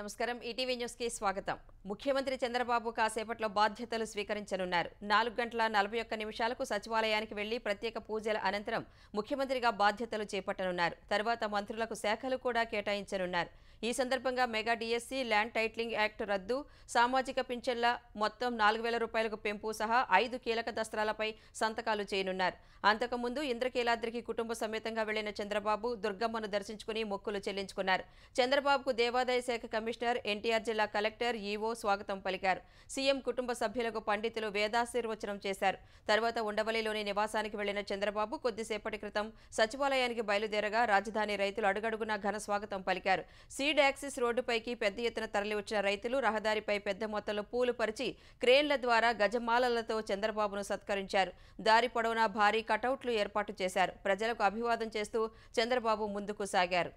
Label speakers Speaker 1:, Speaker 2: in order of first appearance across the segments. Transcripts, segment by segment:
Speaker 1: నమస్కారం ఈటీవీ న్యూస్కి స్వాగతం ముఖ్యమంత్రి చంద్రబాబు కాసేపట్లో బాధ్యతలు స్వీకరించనున్నారు నాలుగు గంటల నలభై ఒక్క నిమిషాలకు సచివాలయానికి వెళ్లి ప్రత్యేక పూజల అనంతరం ముఖ్యమంత్రిగా బాధ్యతలు చేపట్టనున్నారు తర్వాత మంత్రులకు శాఖలు కూడా కేటాయించనున్నారు ఈ సందర్భంగా mega DSC land titling act రద్దు సామాజిక పింఛన్ల మొత్తం నాలుగు వేల రూపాయలకు పెంపు సహా ఐదు కీలక దస్త్రాలపై సంతకాలు చేయనున్నారు అంతకుముందు ఇంద్రకీలాద్రికి కుటుంబ సమేతంగా వెళ్లిన చంద్రబాబు దుర్గమ్మను దర్శించుకుని మొక్కులు చెల్లించుకున్నారు చంద్రబాబుకు దేవాదాయ శాఖ కమిషనర్ ఎన్టీఆర్ జిల్లా కలెక్టర్ ఈవో స్వాగతం పలికారు సీఎం కుటుంబ సభ్యులకు పండితులు వేదాశీర్వచనం చేశారు తర్వాత ఉండవల్లిలోని నివాసానికి వెళ్లిన చంద్రబాబు కొద్దిసేపటి క్రితం సచివాలయానికి బయలుదేరగా రాజధాని రైతులు అడుగడుగునా ఘన స్వాగతం పలికారు సీ స్పీడ్ యాక్సిస్ రోడ్డుపైకి పెద్ద ఎత్తున తరలివచ్చిన రైతులు రహదారిపై పెద్ద మొత్తంలో పూలు పరిచి క్రేన్ల ద్వారా గజమాలలతో చంద్రబాబును సత్కరించారు దారి పొడవునా భారీ కటౌట్లు ఏర్పాటు చేశారు ప్రజలకు అభివాదం చేస్తూ చంద్రబాబు ముందుకు సాగారు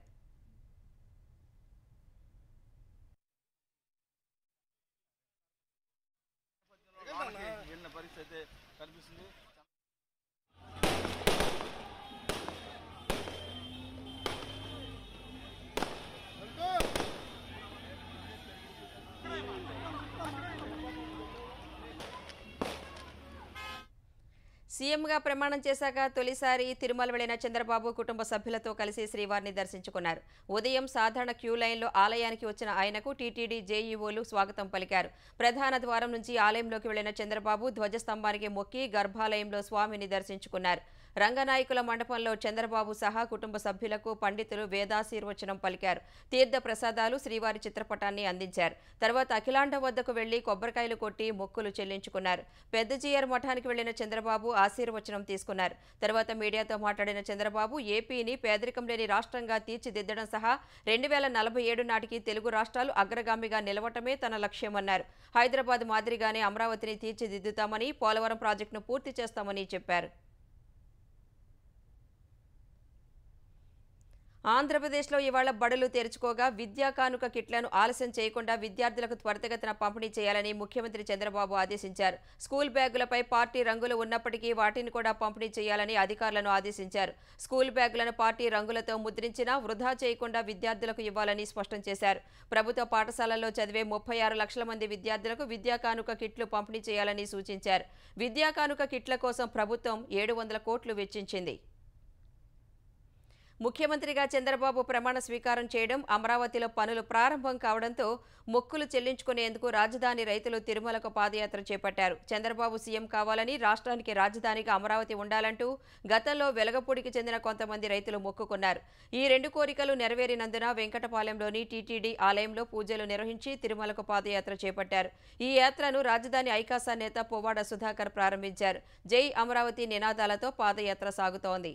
Speaker 1: సీఎంగా ప్రమాణం చేశాక తొలిసారి తిరుమల వెళ్లిన చంద్రబాబు కుటుంబ సభ్యులతో కలిసి శ్రీవారిని దర్శించుకున్నారు ఉదయం సాధారణ క్యూ లైన్లో ఆలయానికి వచ్చిన ఆయనకు టీటీడీ జేఈఓలు స్వాగతం పలికారు ప్రధాన ద్వారం నుంచి ఆలయంలోకి వెళ్లిన చంద్రబాబు ధ్వజస్తంభానికి మొక్కి గర్భాలయంలో స్వామిని దర్శించుకున్నారు రంగనాయకుల మండపంలో చంద్రబాబు సహా కుటుంబ సభ్యులకు పండితులు వేదాశీర్వచనం పలికారు తీర్థ ప్రసాదాలు శ్రీవారి చిత్రపటాన్ని అందించారు తర్వాత అఖిలాండ వద్దకు వెళ్లి కొబ్బరికాయలు కొట్టి మొక్కులు చెల్లించుకున్నారు పెద్దజీఆర్ మఠానికి వెళ్లిన చంద్రబాబు ఆశీర్వచనం తీసుకున్నారు తర్వాత మీడియాతో మాట్లాడిన చంద్రబాబు ఏపీని పేదరికం లేని రాష్ట్రంగా తీర్చిదిద్దడం సహా రెండు వేల నలభై ఏడు నాటికి తెలుగు రాష్ట్రాలు అగ్రగామిగా నిలవటమే తన లక్ష్యమన్నారు హైదరాబాద్ మాదిరిగానే అమరావతిని తీర్చిదిద్దుతామని పోలవరం ప్రాజెక్టును పూర్తి చేస్తామని చెప్పారు ఆంధ్రప్రదేశ్లో ఇవాళ బడులు తెరుచుకోగా విద్యా కానుక కిట్లను ఆలస్యం చేయకుండా విద్యార్థులకు త్వరితగతిన పంపిణీ చేయాలని ముఖ్యమంత్రి చంద్రబాబు ఆదేశించారు స్కూల్ బ్యాగులపై పార్టీ రంగులు ఉన్నప్పటికీ వాటిని కూడా పంపిణీ చేయాలని అధికారులను ఆదేశించారు స్కూల్ బ్యాగులను పార్టీ రంగులతో ముద్రించినా వృధా చేయకుండా విద్యార్థులకు ఇవ్వాలని స్పష్టం చేశారు ప్రభుత్వ పాఠశాలల్లో చదివే ముప్పై ఆరు లక్షల మంది విద్యార్థులకు విద్యా కానుక కిట్లు పంపిణీ చేయాలని సూచించారు విద్యా కానుక కిట్ల కోసం ప్రభుత్వం ఏడు వందల కోట్లు వెచ్చించింది ముఖ్యమంత్రిగా చంద్రబాబు ప్రమాణ స్వీకారం చేయడం అమరావతిలో పనులు ప్రారంభం కావడంతో మొక్కులు చెల్లించుకునేందుకు రాజధాని రైతులు తిరుమలకు పాదయాత్ర చేపట్టారు చంద్రబాబు సీఎం కావాలని రాష్ట్రానికి రాజధానిగా అమరావతి ఉండాలంటూ గతంలో వెలగపూడికి చెందిన కొంతమంది రైతులు మొక్కుకున్నారు ఈ రెండు కోరికలు నెరవేరినందున వెంకటపాలెంలోని టీటీడీ ఆలయంలో పూజలు నిర్వహించి తిరుమలకు పాదయాత్ర చేపట్టారు ఈ యాత్రను రాజధాని ఐకాసా నేత పువ్వాడ సుధాకర్ ప్రారంభించారు జై అమరావతి నినాదాలతో పాదయాత్ర సాగుతోంది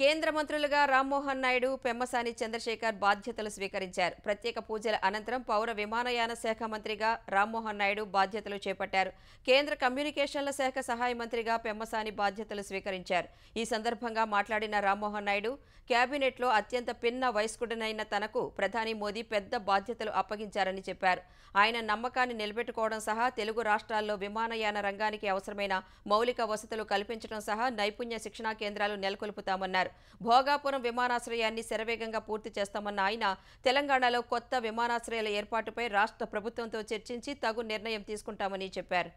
Speaker 1: కేంద్ర మంత్రులుగా రామ్మోహన్ నాయుడు పెమ్మసాని చంద్రశేఖర్ బాధ్యతలు స్వీకరించారు ప్రత్యేక పూజల అనంతరం పౌర విమానయాన శాఖ మంత్రిగా రామ్మోహన్ నాయుడు బాధ్యతలు చేపట్టారు కేంద్ర కమ్యూనికేషన్ల శాఖ సహాయ మంత్రిగా పెమ్మసాని బాధ్యతలు స్వీకరించారు ఈ సందర్భంగా మాట్లాడిన రామ్మోహన్ నాయుడు కేబినెట్లో అత్యంత పిన్న వయస్కుడనైన తనకు ప్రధాని మోదీ పెద్ద బాధ్యతలు అప్పగించారని చెప్పారు ఆయన నమ్మకాన్ని నిలబెట్టుకోవడం సహా తెలుగు రాష్ట్రాల్లో విమానయాన రంగానికి అవసరమైన మౌలిక వసతులు కల్పించడం సహా నైపుణ్య శిక్షణా కేంద్రాలు నెలకొల్పుతామన్నారు పేర్కొన్నారు భోగాపురం విమానాశ్రయాన్ని శరవేగంగా పూర్తి చేస్తామన్న ఆయన తెలంగాణలో కొత్త విమానాశ్రయాల ఏర్పాటుపై రాష్ట్ర ప్రభుత్వంతో చర్చించి తగు నిర్ణయం తీసుకుంటామని చెప్పారు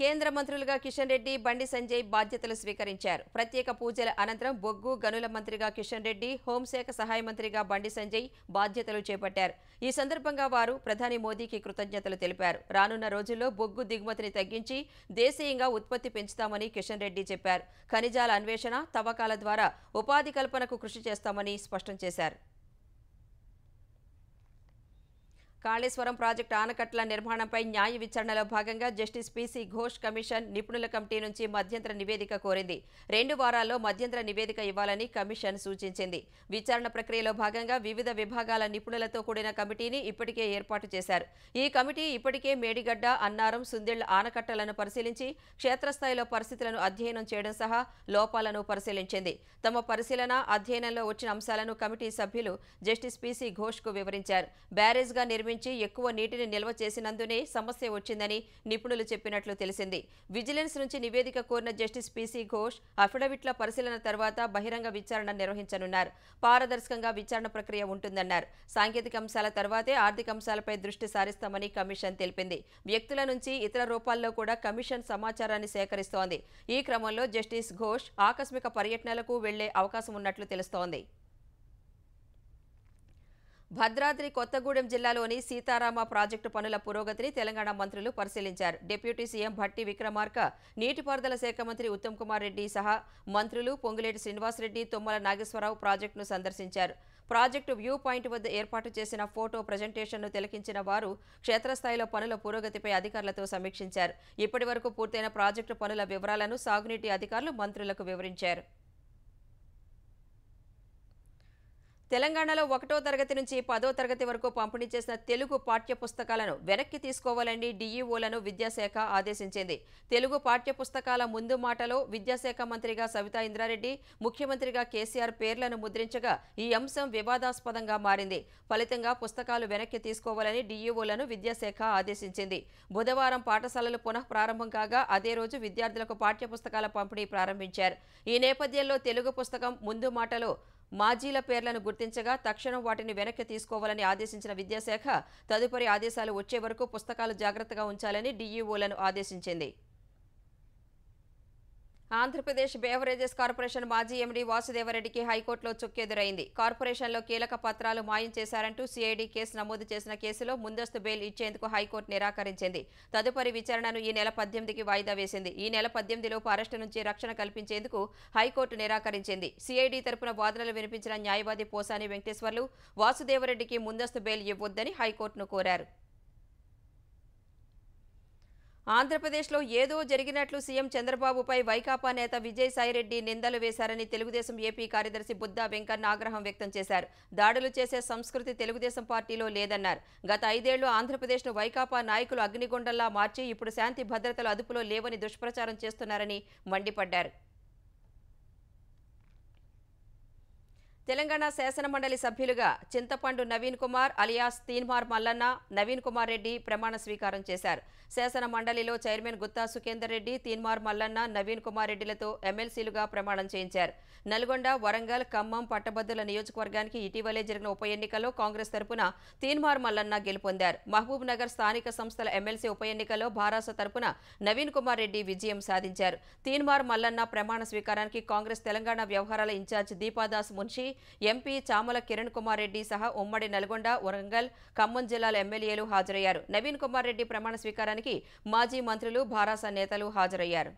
Speaker 1: కేంద్ర మంత్రులుగా కిషన్ రెడ్డి బండి సంజయ్ బాధ్యతలు స్వీకరించారు ప్రత్యేక పూజల అనంతరం బొగ్గు గనుల మంత్రిగా కిషన్ రెడ్డి హోంశాఖ సహాయ మంత్రిగా బండి సంజయ్ బాధ్యతలు చేపట్టారు ఈ సందర్భంగా వారు ప్రధాని మోదీకి కృతజ్ఞతలు తెలిపారు రానున్న రోజుల్లో బొగ్గు దిగుమతిని తగ్గించి దేశీయంగా ఉత్పత్తి పెంచుతామని కిషన్ రెడ్డి చెప్పారు ఖనిజాల అన్వేషణ తవ్వకాల ద్వారా ఉపాధి కల్పనకు కృషి చేస్తామని స్పష్టం చేశారు కాళేశ్వరం ప్రాజెక్టు ఆనకట్ల నిర్మాణంపై న్యాయ విచారణలో భాగంగా జస్టిస్ పీసీ ఘోష్ కమిషన్ నిపుణుల కమిటీ నుంచి మధ్యంతర నివేదిక కోరింది రెండు వారాల్లో మధ్యంతర నివేదిక ఇవ్వాలని కమిషన్ సూచించింది విచారణ ప్రక్రియలో భాగంగా వివిధ విభాగాల నిపుణులతో కూడిన కమిటీని ఇప్పటికే ఏర్పాటు చేశారు ఈ కమిటీ ఇప్పటికే మేడిగడ్డ అన్నారం సుందిళ్ల ఆనకట్టలను పరిశీలించి క్షేత్రస్థాయిలో పరిస్థితులను అధ్యయనం చేయడం సహా లోపాలను పరిశీలించింది తమ పరిశీలన అధ్యయనంలో వచ్చిన అంశాలను కమిటీ సభ్యులు జస్టిస్ పీసీ ఘోష్కు వివరించారు బ్యారేజ్గా నిర్మించిన నిర్మించి ఎక్కువ నీటిని నిల్వ చేసినందునే సమస్య వచ్చిందని నిపుణులు చెప్పినట్లు తెలిసింది విజిలెన్స్ నుంచి నివేదిక కోరిన జస్టిస్ పీసీ ఘోష్ అఫిడవిట్ల పరిశీలన తర్వాత బహిరంగ విచారణ నిర్వహించనున్నారు పారదర్శకంగా విచారణ ప్రక్రియ ఉంటుందన్నారు సాంకేతిక అంశాల తర్వాతే ఆర్థిక అంశాలపై దృష్టి సారిస్తామని కమిషన్ తెలిపింది వ్యక్తుల నుంచి ఇతర రూపాల్లో కూడా కమిషన్ సమాచారాన్ని సేకరిస్తోంది ఈ క్రమంలో జస్టిస్ ఘోష్ ఆకస్మిక పర్యటనలకు వెళ్లే అవకాశం ఉన్నట్లు తెలుస్తోంది భద్రాద్రి కొత్తగూడెం జిల్లాలోని సీతారామ ప్రాజెక్టు పనుల పురోగతిని తెలంగాణ మంత్రులు పరిశీలించారు డిప్యూటీ సీఎం భట్టి విక్రమార్క నీటిపారుదల శాఖ మంత్రి ఉత్తమ్ కుమార్ రెడ్డి సహా మంత్రులు పొంగులేటి శ్రీనివాసరెడ్డి తుమ్మల నాగేశ్వరరావు ప్రాజెక్టును సందర్శించారు ప్రాజెక్టు వ్యూ పాయింట్ వద్ద ఏర్పాటు చేసిన ఫోటో ప్రజెంటేషన్ను తిలకించిన వారు క్షేత్రస్థాయిలో పనుల పురోగతిపై అధికారులతో సమీక్షించారు ఇప్పటి పూర్తయిన ప్రాజెక్టు పనుల వివరాలను సాగునీటి అధికారులు మంత్రులకు వివరించారు తెలంగాణలో ఒకటో తరగతి నుంచి పదో తరగతి వరకు పంపిణీ చేసిన తెలుగు పాఠ్య పుస్తకాలను వెనక్కి తీసుకోవాలని డీఈఓలను విద్యాశాఖ ఆదేశించింది తెలుగు పాఠ్య పుస్తకాల ముందు మాటలో విద్యాశాఖ మంత్రిగా సవితా ఇంద్రారెడ్డి ముఖ్యమంత్రిగా కేసీఆర్ పేర్లను ముద్రించగా ఈ అంశం వివాదాస్పదంగా మారింది ఫలితంగా పుస్తకాలు వెనక్కి తీసుకోవాలని డీఈఓలను విద్యాశాఖ ఆదేశించింది బుధవారం పాఠశాలలు పునః ప్రారంభం కాగా అదే రోజు విద్యార్థులకు పాఠ్య పుస్తకాల పంపిణీ ప్రారంభించారు ఈ నేపథ్యంలో తెలుగు పుస్తకం ముందు మాటలో మాజీల పేర్లను గుర్తించగా తక్షణం వాటిని వెనక్కి తీసుకోవాలని ఆదేశించిన విద్యాశాఖ తదుపరి ఆదేశాలు వచ్చే వరకు పుస్తకాలు జాగ్రత్తగా ఉంచాలని డీఈఓలను ఆదేశించింది ఆంధ్రప్రదేశ్ బేవరేజెస్ కార్పొరేషన్ మాజీ ఎండీ వాసుదేవరెడ్డికి హైకోర్టులో చుక్కెదురైంది కార్పొరేషన్లో కీలక పత్రాలు మాయం చేశారంటూ సిఐడి కేసు నమోదు చేసిన కేసులో ముందస్తు బెయిల్ ఇచ్చేందుకు హైకోర్టు నిరాకరించింది తదుపరి విచారణను ఈ నెల పద్దెనిమిదికి వాయిదా వేసింది ఈ నెల పద్దెనిమిదిలోపు అరెస్టు నుంచి రక్షణ కల్పించేందుకు హైకోర్టు నిరాకరించింది సిఐడి తరపున వాదనలు వినిపించిన న్యాయవాది పోసాని వెంకటేశ్వర్లు వాసుదేవరెడ్డికి ముందస్తు బెయిల్ ఇవ్వొద్దని హైకోర్టును కోరారు ఆంధ్రప్రదేశ్లో ఏదో జరిగినట్లు సీఎం చంద్రబాబుపై వైకాపా నేత విజయసాయిరెడ్డి నిందలు వేశారని తెలుగుదేశం ఏపీ కార్యదర్శి బుద్దా వెంకన్న ఆగ్రహం వ్యక్తం చేశారు దాడులు చేసే సంస్కృతి తెలుగుదేశం పార్టీలో లేదన్నారు గత ఐదేళ్లు ఆంధ్రప్రదేశ్ను వైకాపా నాయకులు అగ్నిగుండల్లా మార్చి ఇప్పుడు శాంతి భద్రతలు అదుపులో లేవని దుష్ప్రచారం చేస్తున్నారని మండిపడ్డారు తెలంగాణ శాసనమండలి సభ్యులుగా చింతపండు నవీన్ కుమార్ అలియాస్ తీన్మార్ మల్లన్న నవీన్ కుమార్ రెడ్డి ప్రమాణ స్వీకారం చేశారు శాసన మండలిలో చైర్మన్ గుత్తా సుఖేందర్ రెడ్డి తీన్మార్ మల్లన్న నవీన్ కుమార్ రెడ్డిలతో ఎమ్మెల్సీలుగా ప్రమాణం చేయించారు నల్గొండ వరంగల్ ఖమ్మం పట్టభద్రుల నియోజకవర్గానికి ఇటీవలే జరిగిన ఉప ఎన్నికలో కాంగ్రెస్ తరపున తీన్మార్ మల్లన్న గెలుపొందారు మహబూబ్ నగర్ స్థానిక సంస్థల ఎమ్మెల్సీ ఉప ఎన్నికలో భారాస తరపున నవీన్ కుమార్ రెడ్డి విజయం సాధించారు తీన్మార్ మల్లన్న ప్రమాణ స్వీకారానికి కాంగ్రెస్ తెలంగాణ వ్యవహారాల ఇన్ఛార్జ్ దీపాదాస్ మున్షి ఎంపీ చామల కిరణ్ కుమార్ రెడ్డి సహా ఉమ్మడి నల్గొండ వరంగల్ ఖమ్మం జిల్లాల ఎమ్మెల్యేలు హాజరయ్యారు నవీన్ కుమార్ రెడ్డి ప్రమాణ స్వీకారానికి మాజీ మంత్రులు భారాస నేతలు హాజరయ్యారు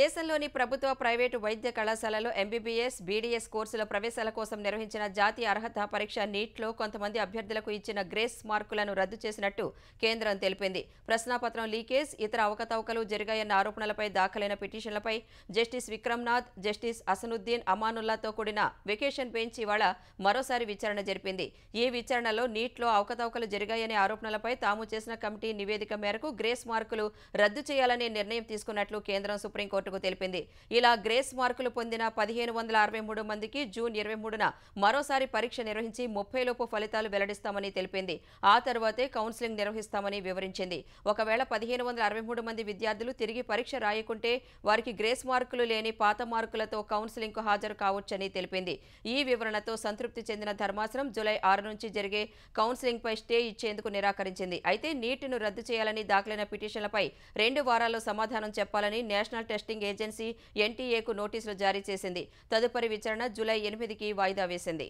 Speaker 1: దేశంలోని ప్రభుత్వ ప్రైవేటు వైద్య కళాశాలలో ఎంబీబీఎస్ బీడీఎస్ కోర్సుల ప్రవేశాల కోసం నిర్వహించిన జాతీయ అర్హత పరీక్ష నీట్లో కొంతమంది అభ్యర్థులకు ఇచ్చిన గ్రేస్ మార్కులను రద్దు చేసినట్టు కేంద్రం తెలిపింది ప్రశ్నాపత్రం లీకేజ్ ఇతర అవకతవకలు జరిగాయన్న ఆరోపణలపై దాఖలైన పిటిషన్లపై జస్టిస్ విక్రమ్నాథ్ జస్టిస్ అసనుద్దీన్ అమానుల్లాతో కూడిన వెకేషన్ బెంచ్ ఇవాళ మరోసారి విచారణ జరిపింది ఈ విచారణలో నీట్లో అవకతవకలు జరిగాయనే ఆరోపణలపై తాము చేసిన కమిటీ నివేదిక మేరకు గ్రేస్ మార్కులు రద్దు చేయాలనే నిర్ణయం తీసుకున్నట్లు కేంద్రం సుప్రీం సుప్రీంకోర్టుకు తెలిపింది ఇలా గ్రేస్ మార్కులు పొందిన పదిహేను వందల అరవై మూడు మందికి జూన్ ఇరవై మూడున మరోసారి పరీక్ష నిర్వహించి ముప్పైలోపు ఫలితాలు వెల్లడిస్తామని తెలిపింది ఆ తర్వాతే కౌన్సిలింగ్ నిర్వహిస్తామని వివరించింది ఒకవేళ పదిహేను వందల అరవై మూడు మంది విద్యార్థులు తిరిగి పరీక్ష రాయకుంటే వారికి గ్రేస్ మార్కులు లేని పాత మార్కులతో కౌన్సిలింగ్కు హాజరు కావచ్చని తెలిపింది ఈ వివరణతో సంతృప్తి చెందిన ధర్మాసనం జూలై ఆరు నుంచి జరిగే కౌన్సిలింగ్పై స్టే ఇచ్చేందుకు నిరాకరించింది అయితే నీటిను రద్దు చేయాలని దాఖలైన పిటిషన్లపై రెండు వారాల్లో సమాధానం చెప్పాలని నేషనల్ టెస్ట్ టెస్టింగ్ ఏజెన్సీ ఎన్టీఏకు నోటీసులు జారీ చేసింది తదుపరి విచారణ జూలై ఎనిమిదికి వాయిదా వేసింది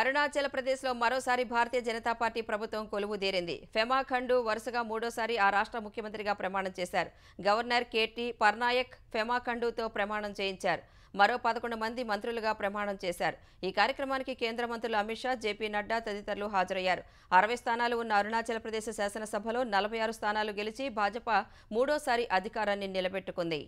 Speaker 1: అరుణాచల్ ప్రదేశ్లో మరోసారి భారతీయ జనతా పార్టీ ప్రభుత్వం కొలువుదేరింది ఫెమాఖండు వరుసగా మూడోసారి ఆ రాష్ట్ర ముఖ్యమంత్రిగా ప్రమాణం చేశారు గవర్నర్ కేటీ పర్నాయక్ ఫెమాఖండుతో ప్రమాణం చేయించారు మరో పదకొండు మంది మంత్రులుగా ప్రమాణం చేశారు ఈ కార్యక్రమానికి కేంద్ర మంత్రులు అమిత్ షా జేపీ నడ్డా తదితరులు హాజరయ్యారు అరవై స్థానాలు ఉన్న అరుణాచల్ ప్రదేశ్ శాసనసభలో నలభై ఆరు స్థానాలు గెలిచి భాజపా మూడోసారి అధికారాన్ని నిలబెట్టుకుంది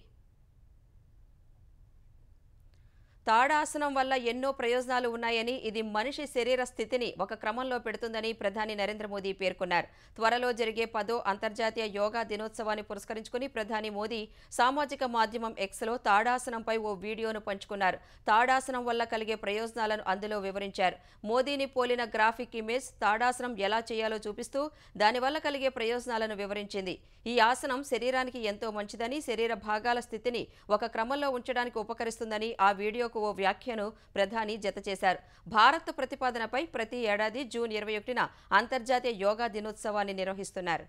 Speaker 1: తాడాసనం వల్ల ఎన్నో ప్రయోజనాలు ఉన్నాయని ఇది మనిషి శరీర స్థితిని ఒక క్రమంలో పెడుతుందని ప్రధాని నరేంద్ర మోదీ పేర్కొన్నారు త్వరలో జరిగే పదో అంతర్జాతీయ యోగా దినోత్సవాన్ని పురస్కరించుకుని ప్రధాని మోదీ సామాజిక మాధ్యమం ఎక్స్లో తాడాసనంపై ఓ వీడియోను పంచుకున్నారు తాడాసనం వల్ల కలిగే ప్రయోజనాలను అందులో వివరించారు మోదీని పోలిన గ్రాఫిక్ ఇమేజ్ తాడాసనం ఎలా చేయాలో చూపిస్తూ దానివల్ల కలిగే ప్రయోజనాలను వివరించింది ఈ ఆసనం శరీరానికి ఎంతో మంచిదని శరీర భాగాల స్థితిని ఒక క్రమంలో ఉంచడానికి ఉపకరిస్తుందని ఆ వీడియో ప్రతిపాదనకు ఓ వ్యాఖ్యను ప్రధాని జత చేశారు భారత్ ప్రతిపాదనపై ప్రతి ఏడాది జూన్ ఇరవై ఒకటిన అంతర్జాతీయ యోగా దినోత్సవాన్ని నిర్వహిస్తున్నారు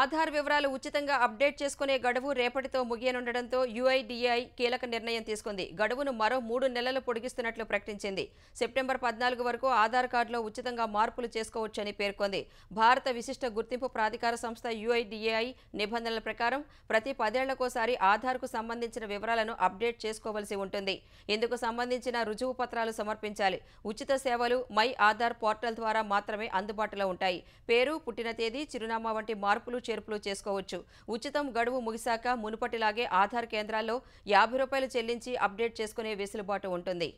Speaker 1: ఆధార్ వివరాలు ఉచితంగా అప్డేట్ చేసుకునే గడువు రేపటితో ముగియనుండటంతో యుఐడిఐ కీలక నిర్ణయం తీసుకుంది గడువును మరో మూడు నెలలు పొడిగిస్తున్నట్లు ప్రకటించింది సెప్టెంబర్ పద్నాలుగు వరకు ఆధార్ కార్డులో ఉచితంగా మార్పులు చేసుకోవచ్చని పేర్కొంది భారత విశిష్ట గుర్తింపు ప్రాధికార సంస్థ యుఐడిఐ నిబంధనల ప్రకారం ప్రతి పదేళ్లకోసారి ఆధార్కు సంబంధించిన వివరాలను అప్డేట్ చేసుకోవలసి ఉంటుంది ఇందుకు సంబంధించిన రుజువు పత్రాలు సమర్పించాలి ఉచిత సేవలు మై ఆధార్ పోర్టల్ ద్వారా మాత్రమే అందుబాటులో ఉంటాయి పేరు పుట్టిన తేదీ చిరునామా వంటి మార్పులు మార్పులు చేర్పులు చేసుకోవచ్చు ఉచితం గడువు ముగిశాక మునుపటిలాగే ఆధార్ కేంద్రాల్లో యాభై రూపాయలు చెల్లించి అప్డేట్ చేసుకునే వెసులుబాటు ఉంటుంది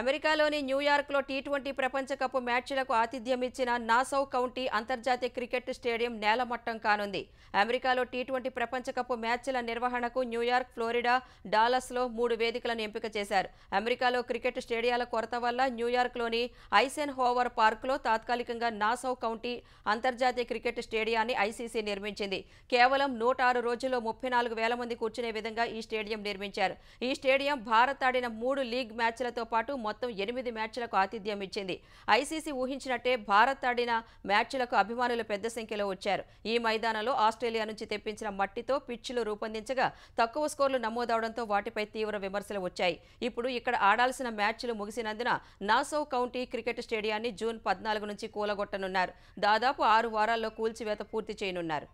Speaker 1: అమెరికాలోని న్యూయార్క్లో టీ ట్వంటీ ప్రపంచ కప్ మ్యాచ్లకు ఆతిథ్యం ఇచ్చిన నాసౌ కౌంటీ అంతర్జాతీయ క్రికెట్ స్టేడియం నేలమట్టం కానుంది అమెరికాలో టీ ట్వంటీ ప్రపంచ కప్ మ్యాచ్ల నిర్వహణకు న్యూయార్క్ ఫ్లోరిడా డాలస్లో మూడు వేదికలను ఎంపిక చేశారు అమెరికాలో క్రికెట్ స్టేడియాల కొరత వల్ల న్యూయార్క్లోని ఐసెన్ హోవర్ పార్క్లో తాత్కాలికంగా నాసౌ కౌంటీ అంతర్జాతీయ క్రికెట్ స్టేడియాన్ని ఐసీసీ నిర్మించింది కేవలం నూట ఆరు రోజుల్లో ముప్పై నాలుగు వేల మంది కూర్చునే విధంగా ఈ స్టేడియం నిర్మించారు ఈ స్టేడియం భారత్ ఆడిన మూడు లీగ్ మ్యాచ్లతో పాటు మొత్తం ఎనిమిది మ్యాచ్లకు ఆతిథ్యం ఇచ్చింది ఐసీసీ ఊహించినట్టే భారత్ ఆడిన మ్యాచ్లకు అభిమానులు పెద్ద సంఖ్యలో వచ్చారు ఈ మైదానంలో ఆస్ట్రేలియా నుంచి తెప్పించిన మట్టితో పిచ్లు రూపొందించగా తక్కువ స్కోర్లు నమోదవడంతో వాటిపై తీవ్ర విమర్శలు వచ్చాయి ఇప్పుడు ఇక్కడ ఆడాల్సిన మ్యాచ్లు ముగిసినందున నాసౌ కౌంటీ క్రికెట్ స్టేడియాన్ని జూన్ పద్నాలుగు నుంచి కూలగొట్టనున్నారు దాదాపు ఆరు వారాల్లో కూల్చివేత పూర్తి చేయనున్నారు